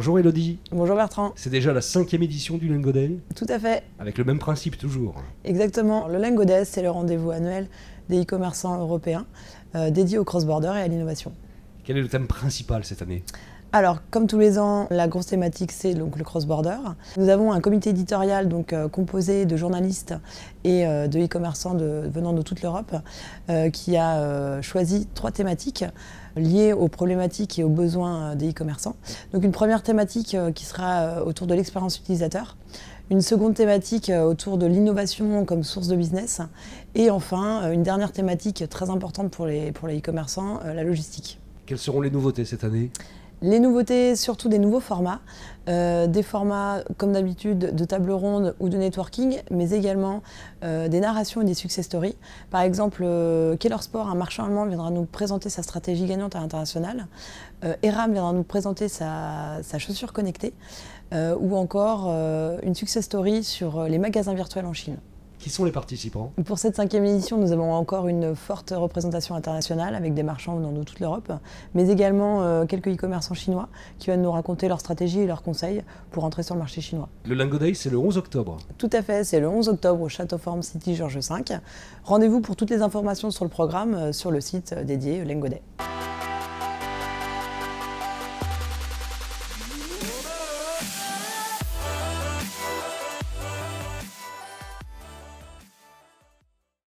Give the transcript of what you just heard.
Bonjour Elodie. Bonjour Bertrand. C'est déjà la cinquième édition du Lingodell. Tout à fait. Avec le même principe toujours. Exactement. Le Lingodell c'est le rendez-vous annuel des e-commerçants européens euh, dédié au cross-border et à l'innovation. Quel est le thème principal cette année alors, comme tous les ans, la grosse thématique, c'est donc le cross-border. Nous avons un comité éditorial donc euh, composé de journalistes et euh, de e-commerçants venant de toute l'Europe euh, qui a choisi trois thématiques liées aux problématiques et aux besoins des e-commerçants. Donc, une première thématique qui sera autour de l'expérience utilisateur, une seconde thématique autour de l'innovation comme source de business et enfin une dernière thématique très importante pour les pour les e-commerçants, la logistique. Quelles seront les nouveautés cette année les nouveautés, surtout des nouveaux formats, euh, des formats comme d'habitude de table ronde ou de networking, mais également euh, des narrations et des success stories. Par exemple, euh, Keller Sport, un marchand allemand, viendra nous présenter sa stratégie gagnante à l'international. Eram viendra nous présenter sa, sa chaussure connectée. ou encore une success story sur les magasins virtuels en Chine. Qui sont les participants Pour cette cinquième édition, nous avons encore une forte représentation internationale avec des marchands venant de toute l'Europe, mais également euh, quelques e-commerçants chinois qui viennent nous raconter leurs stratégies et leurs conseils pour entrer sur le marché chinois. Le Lingodei, c'est le 11 octobre Tout à fait, c'est le 11 octobre au Château Form City Georges V. Rendez-vous pour toutes les informations sur le programme euh, sur le site euh, dédié Lingo